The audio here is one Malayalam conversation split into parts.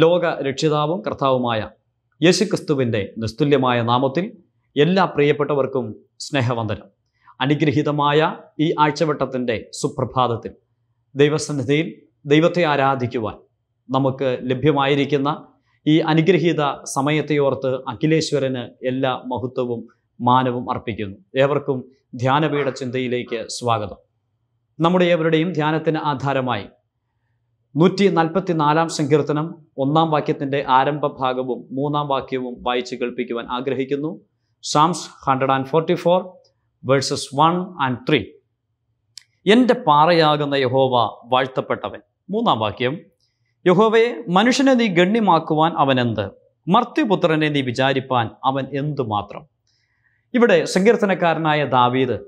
ലോക രക്ഷിതാവും കർത്താവുമായ യേശുക്രിസ്തുവിൻ്റെ നിസ്തുല്യമായ നാമത്തിൽ എല്ലാ പ്രിയപ്പെട്ടവർക്കും സ്നേഹവന്ദനം അനുഗ്രഹീതമായ ഈ ആഴ്ചവട്ടത്തിൻ്റെ സുപ്രഭാതത്തിൽ ദൈവസന്നിധിയിൽ ദൈവത്തെ ആരാധിക്കുവാൻ നമുക്ക് ലഭ്യമായിരിക്കുന്ന ഈ അനുഗ്രഹീത സമയത്തെയോർത്ത് അഖിലേശ്വരന് എല്ലാ മഹത്വവും മാനവും അർപ്പിക്കുന്നു ഏവർക്കും ധ്യാനപീഠ ചിന്തയിലേക്ക് സ്വാഗതം നമ്മുടെ ഏവരുടെയും ധ്യാനത്തിന് ആധാരമായി നൂറ്റി നാൽപ്പത്തി നാലാം സങ്കീർത്തനം ഒന്നാം വാക്യത്തിൻ്റെ ആരംഭ ഭാഗവും മൂന്നാം വാക്യവും വായിച്ച് കേൾപ്പിക്കുവാൻ ആഗ്രഹിക്കുന്നു Psalms hundred and forty four verses one and three എൻ്റെ പാറയാകുന്ന യഹോവ വാഴ്ത്തപ്പെട്ടവൻ മൂന്നാം വാക്യം യഹോവയെ മനുഷ്യനെ നീ ഗണ്യമാക്കുവാൻ അവനെന്ത് മർത്യപുത്രനെ നീ വിചാരിപ്പാൻ അവൻ എന്തു മാത്രം ഇവിടെ സങ്കീർത്തനക്കാരനായ ദാവീദ്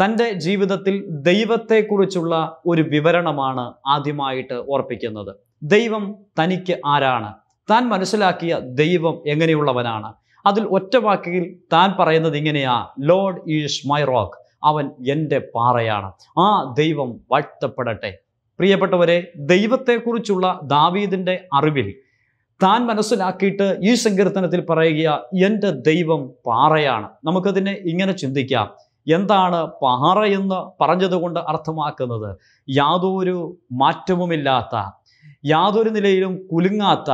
തൻ്റെ ജീവിതത്തിൽ ദൈവത്തെക്കുറിച്ചുള്ള ഒരു വിവരണമാണ് ആദ്യമായിട്ട് ഓർപ്പിക്കുന്നത് ദൈവം തനിക്ക് ആരാണ് താൻ മനസ്സിലാക്കിയ ദൈവം എങ്ങനെയുള്ളവനാണ് അതിൽ ഒറ്റ വാക്കിൽ താൻ പറയുന്നത് ഇങ്ങനെയാ ലോർഡ് ഈസ് മൈ റോക്ക് അവൻ എൻ്റെ പാറയാണ് ആ ദൈവം വാഴ്ത്തപ്പെടട്ടെ പ്രിയപ്പെട്ടവരെ ദൈവത്തെക്കുറിച്ചുള്ള ദാവീദിൻ്റെ അറിവിൽ താൻ മനസ്സിലാക്കിയിട്ട് ഈ സങ്കീർത്തനത്തിൽ പറയുക എൻ്റെ ദൈവം പാറയാണ് നമുക്കതിനെ ഇങ്ങനെ ചിന്തിക്കാം എന്താണ് പാറ എന്ന് പറഞ്ഞതുകൊണ്ട് അർത്ഥമാക്കുന്നത് യാതൊരു മാറ്റവുമില്ലാത്ത യാതൊരു നിലയിലും കുലുങ്ങാത്ത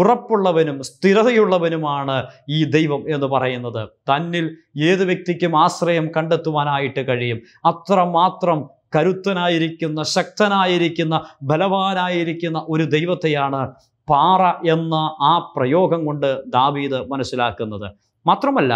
ഉറപ്പുള്ളവനും സ്ഥിരതയുള്ളവനുമാണ് ഈ ദൈവം എന്ന് പറയുന്നത് തന്നിൽ ഏത് വ്യക്തിക്കും ആശ്രയം കണ്ടെത്തുവാനായിട്ട് കഴിയും അത്രമാത്രം കരുത്തനായിരിക്കുന്ന ശക്തനായിരിക്കുന്ന ബലവാനായിരിക്കുന്ന ഒരു ദൈവത്തെയാണ് പാറ എന്ന ആ പ്രയോഗം കൊണ്ട് ദാവീദ് മനസ്സിലാക്കുന്നത് മാത്രമല്ല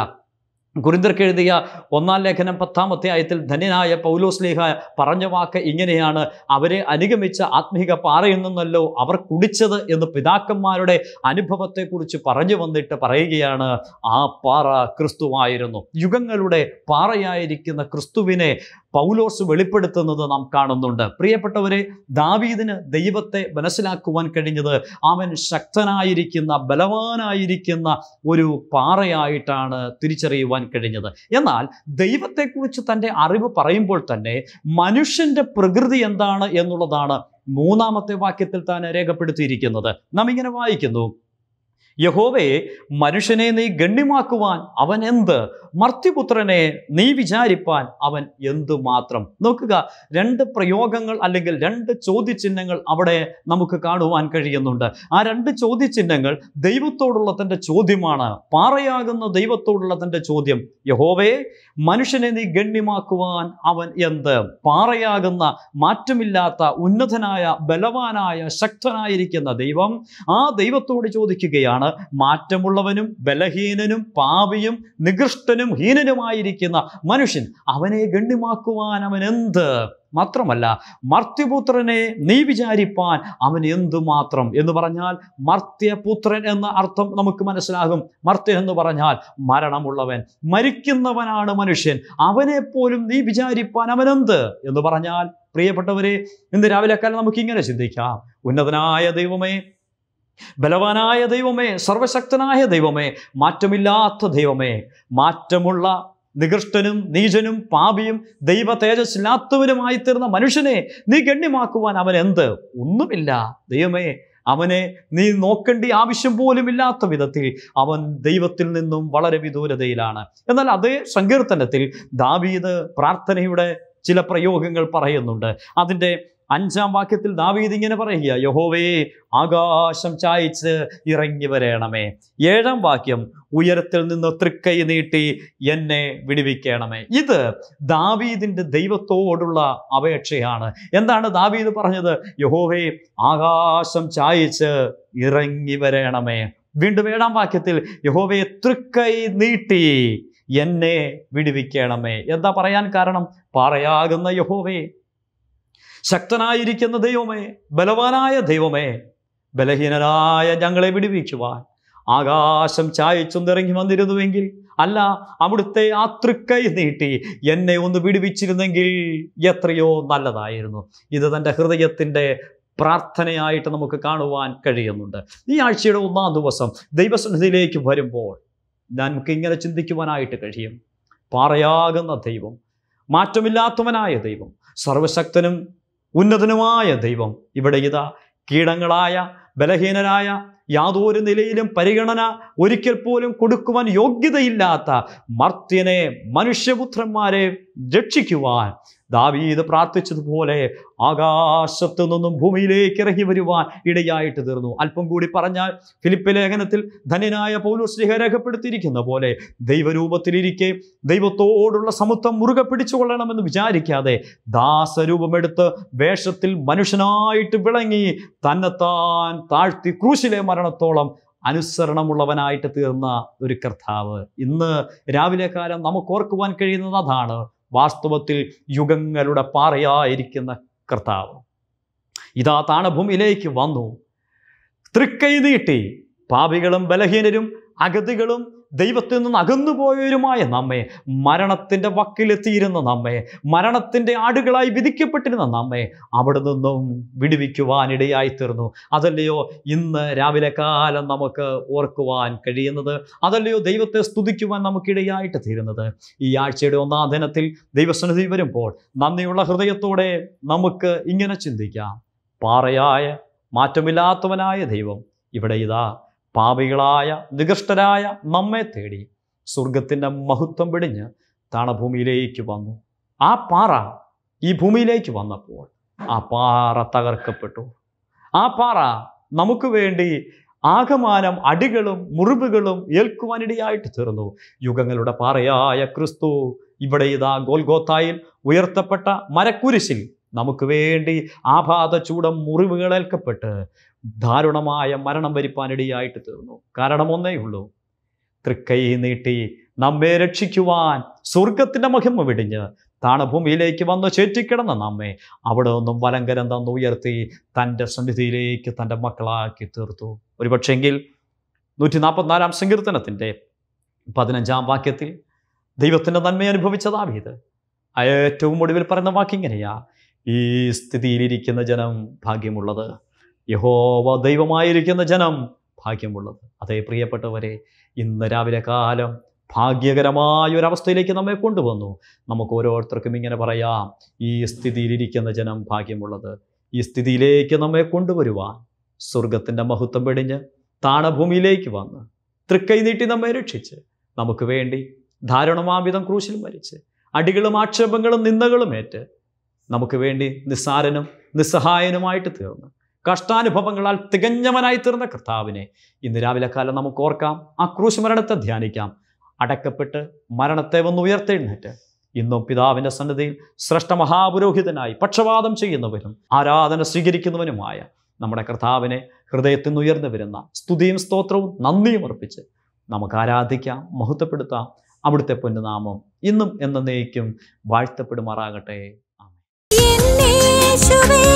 ഗുരുന്ദർക്ക് എഴുതിയ ഒന്നാം ലേഖനം പത്താം അധ്യായത്തിൽ ധന്യനായ പൗലോസ്ലീഹ പറഞ്ഞ വാക്ക് ഇങ്ങനെയാണ് അവരെ അനുഗമിച്ച ആത്മീക പാറയിൽ നിന്നല്ലോ അവർ കുടിച്ചത് എന്ന് പിതാക്കന്മാരുടെ അനുഭവത്തെക്കുറിച്ച് പറഞ്ഞു വന്നിട്ട് പറയുകയാണ് ആ പാറ ക്രിസ്തുവായിരുന്നു യുഗങ്ങളുടെ പാറയായിരിക്കുന്ന ക്രിസ്തുവിനെ പൗലോസ് വെളിപ്പെടുത്തുന്നത് നാം കാണുന്നുണ്ട് പ്രിയപ്പെട്ടവരെ ദാവീദിന് ദൈവത്തെ മനസ്സിലാക്കുവാൻ കഴിഞ്ഞത് അവൻ ശക്തനായിരിക്കുന്ന ബലവാനായിരിക്കുന്ന ഒരു പാറയായിട്ടാണ് തിരിച്ചറിയുവാൻ കഴിഞ്ഞത് എന്നാൽ ദൈവത്തെക്കുറിച്ച് തൻ്റെ അറിവ് പറയുമ്പോൾ തന്നെ മനുഷ്യൻ്റെ പ്രകൃതി എന്താണ് എന്നുള്ളതാണ് മൂന്നാമത്തെ വാക്യത്തിൽ താൻ രേഖപ്പെടുത്തിയിരിക്കുന്നത് നാം ഇങ്ങനെ വായിക്കുന്നു യഹോവയെ മനുഷ്യനെ നീ ഗണ്യമാക്കുവാൻ അവൻ എന്ത് മർത്യപുത്രനെ നീ വിചാരിപ്പാൻ അവൻ എന്തു മാത്രം നോക്കുക രണ്ട് പ്രയോഗങ്ങൾ അല്ലെങ്കിൽ രണ്ട് ചോദ്യചിഹ്നങ്ങൾ അവിടെ നമുക്ക് കാണുവാൻ കഴിയുന്നുണ്ട് ആ രണ്ട് ചോദ്യചിഹ്നങ്ങൾ ദൈവത്തോടുള്ള തൻ്റെ ചോദ്യമാണ് പാറയാകുന്ന ദൈവത്തോടുള്ള തൻ്റെ ചോദ്യം യഹോവയെ മനുഷ്യനെ നീ ഗണ്യമാക്കുവാൻ അവൻ എന്ത് പാറയാകുന്ന മാറ്റമില്ലാത്ത ഉന്നതനായ ബലവാനായ ശക്തനായിരിക്കുന്ന ദൈവം ആ ദൈവത്തോട് ചോദിക്കുകയാണ് മാറ്റമുള്ളവനും ബലഹീനനും പാപിയും നികൃഷ്ടനും ഹീനനുമായിരിക്കുന്ന മനുഷ്യൻ അവനെ ഗണ്യമാക്കുവാൻ അവൻ എന്ത് മാത്രമല്ല മർത്യപുത്രനെ നീ വിചാരിപ്പാൻ അവൻ എന്തുമാത്രം എന്ന് പറഞ്ഞാൽ മർത്യപുത്രൻ എന്ന അർത്ഥം നമുക്ക് മനസ്സിലാകും മർത്യ എന്ന് പറഞ്ഞാൽ മരണമുള്ളവൻ മരിക്കുന്നവനാണ് മനുഷ്യൻ അവനെ പോലും നീ വിചാരിപ്പാൻ അവനെന്ത് എന്ന് പറഞ്ഞാൽ പ്രിയപ്പെട്ടവരെ ഇന്ന് രാവിലെ കാലം ഇങ്ങനെ ചിന്തിക്കാം ഉന്നതനായ ദൈവമേ ബലവാനായ ദൈവമേ സർവശക്തനായ ദൈവമേ മാറ്റമില്ലാത്ത ദൈവമേ മാറ്റമുള്ള നികൃഷ്ടനും നീചനും പാപിയും ദൈവ തേജസ്സില്ലാത്തവനുമായി തീർന്ന മനുഷ്യനെ നീ ഗണ്യമാക്കുവാൻ അവൻ എന്ത് ഒന്നുമില്ല ദൈവമേ അവനെ നീ നോക്കേണ്ട ആവശ്യം പോലും ഇല്ലാത്ത വിധത്തിൽ അവൻ ദൈവത്തിൽ നിന്നും വളരെ വിദൂരതയിലാണ് എന്നാൽ അതേ സങ്കീർത്തനത്തിൽ ദാവീദ് പ്രാർത്ഥനയുടെ ചില പ്രയോഗങ്ങൾ പറയുന്നുണ്ട് അതിൻ്റെ അഞ്ചാം വാക്യത്തിൽ ദാവീദ് ഇങ്ങനെ പറയുക യഹോവേ ആകാശം ചായച്ച് ഇറങ്ങി വരേണമേ ഏഴാം വാക്യം ഉയരത്തിൽ നിന്ന് തൃക്കൈ നീട്ടി എന്നെ വിടിവിക്കണമേ ഇത് ദാവീദിൻ്റെ ദൈവത്തോടുള്ള അപേക്ഷയാണ് എന്താണ് ദാവീദ് പറഞ്ഞത് യഹോവേ ആകാശം ചായച്ച് ഇറങ്ങി വരേണമേ വീണ്ടും ഏഴാം വാക്യത്തിൽ യഹോവയെ തൃക്കൈ നീട്ടി എന്നെ വിടിവിക്കണമേ എന്താ പറയാൻ കാരണം പറയാകുന്ന യഹോവേ ശക്തനായിരിക്കുന്ന ദൈവമേ ബലവാനായ ദൈവമേ ബലഹീനരായ ഞങ്ങളെ വിടുവിക്കുവാൻ ആകാശം ചായച്ചും ഇറങ്ങി വന്നിരുന്നുവെങ്കിൽ അല്ല അവിടുത്തെ ആ തൃക്കൈ നീട്ടി എന്നെ ഒന്ന് വിടുവിച്ചിരുന്നെങ്കിൽ എത്രയോ നല്ലതായിരുന്നു ഇത് തൻ്റെ ഹൃദയത്തിൻ്റെ പ്രാർത്ഥനയായിട്ട് നമുക്ക് കാണുവാൻ കഴിയുന്നുണ്ട് ഈ ആഴ്ചയുടെ ഒന്നാം ദിവസം ദൈവസന്നിധിയിലേക്ക് വരുമ്പോൾ നമുക്ക് ഇങ്ങനെ ചിന്തിക്കുവാനായിട്ട് കഴിയും പാറയാകുന്ന ദൈവം മാറ്റമില്ലാത്തവനായ ദൈവം സർവശക്തനും ഉന്നതനുമായ ദൈവം ഇവിടെ ഇതാ കീടങ്ങളായ ബലഹീനരായ യാതൊരു നിലയിലും പരിഗണന ഒരിക്കൽ പോലും കൊടുക്കുവാൻ യോഗ്യതയില്ലാത്ത മർത്യനെ മനുഷ്യപുത്രന്മാരെ രക്ഷിക്കുവാൻ ദാവീദ് പ്രാർത്ഥിച്ചതുപോലെ ആകാശത്തു നിന്നും ഭൂമിയിലേക്ക് ഇറങ്ങി വരുവാൻ ഇടയായിട്ട് തീർന്നു അല്പം കൂടി പറഞ്ഞാൽ ഫിലിപ്പ് ലേഖനത്തിൽ ധന്യനായ പൗലോസ്ലിഹ രേഖപ്പെടുത്തിയിരിക്കുന്ന പോലെ ദൈവരൂപത്തിലിരിക്കെ ദൈവത്തോടുള്ള സമത്വം മുറുകെ പിടിച്ചുകൊള്ളണമെന്ന് വിചാരിക്കാതെ ദാസരൂപമെടുത്ത് വേഷത്തിൽ മനുഷ്യനായിട്ട് വിളങ്ങി തന്നെത്താൻ താഴ്ത്തി ക്രൂശിലെ മരണം കാരണത്തോളം അനുസരണമുള്ളവനായിട്ട് തീർന്ന ഒരു കർത്താവ് ഇന്ന് രാവിലെ കാലം നമുക്ക് ഓർക്കുവാൻ കഴിയുന്നത് അതാണ് വാസ്തവത്തിൽ യുഗങ്ങളുടെ പാറയായിരിക്കുന്ന കർത്താവ് ഇതാ താണഭൂമിയിലേക്ക് വന്നു തൃക്കൈ നീട്ടി പാപികളും ബലഹീനരും അഗതികളും ദൈവത്തിൽ നിന്ന് അകന്നുപോയവരുമായ നമ്മെ മരണത്തിൻ്റെ വക്കിലെത്തിയിരുന്ന നമ്മെ മരണത്തിൻ്റെ ആടുകളായി വിധിക്കപ്പെട്ടിരുന്ന നമ്മെ അവിടെ നിന്നും വിടുവിക്കുവാനിടയായിത്തീർന്നു അതല്ലയോ ഇന്ന് രാവിലെ കാലം നമുക്ക് ഓർക്കുവാൻ കഴിയുന്നത് അതല്ലയോ ദൈവത്തെ സ്തുതിക്കുവാൻ നമുക്കിടയായിട്ട് തീരുന്നത് ഈ ആഴ്ചയുടെ ഒന്നാം ദിനത്തിൽ ദൈവസന്നിധി വരുമ്പോൾ നന്ദിയുള്ള ഹൃദയത്തോടെ നമുക്ക് ഇങ്ങനെ ചിന്തിക്കാം പാറയായ മാറ്റമില്ലാത്തവനായ ദൈവം ഇവിടെ ഇതാ പാപികളായ നികൃഷ്ടരായ നമ്മെ തേടി സ്വർഗത്തിൻ്റെ മഹത്വം പിടിഞ്ഞ് താണഭൂമിയിലേക്ക് വന്നു ആ പാറ ഈ ഭൂമിയിലേക്ക് വന്നപ്പോൾ ആ പാറ തകർക്കപ്പെട്ടു ആ പാറ നമുക്ക് വേണ്ടി ആകമാനം അടികളും മുറിവുകളും ഏൽക്കുവാനിടയായിട്ട് തീർന്നു യുഗങ്ങളുടെ പാറയായ ക്രിസ്തു ഇവിടെ ഇതാ ഗോൽഗോത്തായിൽ ഉയർത്തപ്പെട്ട മരക്കുരിശിൽ നമുക്ക് വേണ്ടി ചൂടം മുറിവുകളേൽക്കപ്പെട്ട് ദാരുണമായ മരണം വരിപ്പാനിടയായിട്ട് തീർന്നു കാരണം ഒന്നേ ഉള്ളൂ തൃക്കൈ നീട്ടി നമ്മെ രക്ഷിക്കുവാൻ സ്വർഗത്തിൻ്റെ മഹിമ വിടിഞ്ഞ് താണഭൂമിയിലേക്ക് വന്ന് ചേറ്റിക്കിടന്ന നമ്മെ അവിടെ ഒന്നും വലങ്കരം ഉയർത്തി തൻ്റെ സന്നിധിയിലേക്ക് തൻ്റെ മക്കളാക്കി തീർത്തു ഒരുപക്ഷെങ്കിൽ നൂറ്റി നാൽപ്പത്തിനാലാം സങ്കീർത്തനത്തിൻ്റെ പതിനഞ്ചാം വാക്യത്തിൽ ദൈവത്തിൻ്റെ നന്മയെ അനുഭവിച്ച ദാവീത് ഏറ്റവും ഒടുവിൽ പറയുന്ന വാക്കിങ്ങനെയാ ഈ സ്ഥിതിയിലിരിക്കുന്ന ജനം ഭാഗ്യമുള്ളത് യഹോവ ദൈവമായിരിക്കുന്ന ജനം ഭാഗ്യമുള്ളത് അതേ പ്രിയപ്പെട്ടവരെ ഇന്ന് രാവിലെ കാലം ഭാഗ്യകരമായ ഒരവസ്ഥയിലേക്ക് നമ്മെ കൊണ്ടുവന്നു നമുക്ക് ഓരോരുത്തർക്കും ഇങ്ങനെ പറയാം ഈ സ്ഥിതിയിലിരിക്കുന്ന ജനം ഭാഗ്യമുള്ളത് ഈ സ്ഥിതിയിലേക്ക് നമ്മെ കൊണ്ടുവരുവാൻ സ്വർഗത്തിൻ്റെ മഹത്വം വെടിഞ്ഞ് താണഭൂമിയിലേക്ക് വന്ന് തൃക്കൈ നീട്ടി നമ്മെ രക്ഷിച്ച് നമുക്ക് വേണ്ടി ധാരണമാവിധം ക്രൂശിൽ മരിച്ച് അടികളും ആക്ഷേപങ്ങളും നിന്ദകളും ഏറ്റ് നമുക്ക് വേണ്ടി നിസ്സാരനും നിസ്സഹായനുമായിട്ട് തീർന്നു കഷ്ടാനുഭവങ്ങളാൽ തികഞ്ഞവനായി തീർന്ന കർത്താവിനെ ഇന്ന് രാവിലെ കാലം നമുക്ക് ഓർക്കാം ആ ക്രൂശ് ധ്യാനിക്കാം അടക്കപ്പെട്ട് മരണത്തെ വന്ന് ഉയർത്തെഴുന്നേറ്റ് ഇന്നും പിതാവിൻ്റെ സന്നദ്ധയിൽ ശ്രേഷ്ഠ മഹാപുരോഹിതനായി പക്ഷപാതം ചെയ്യുന്നവരും ആരാധന സ്വീകരിക്കുന്നവനുമായ നമ്മുടെ കർത്താവിനെ ഹൃദയത്തിൽ നിന്ന് ഉയർന്നു വരുന്ന സ്തുതിയും സ്തോത്രവും നന്ദിയും അർപ്പിച്ച് നമുക്ക് ആരാധിക്കാം മഹത്വപ്പെടുത്താം അവിടുത്തെ പൊന്നുനാമം ഇന്നും എന്ന നെയ്ക്കും വാഴ്ത്തപ്പെടുമാറാകട്ടെ should be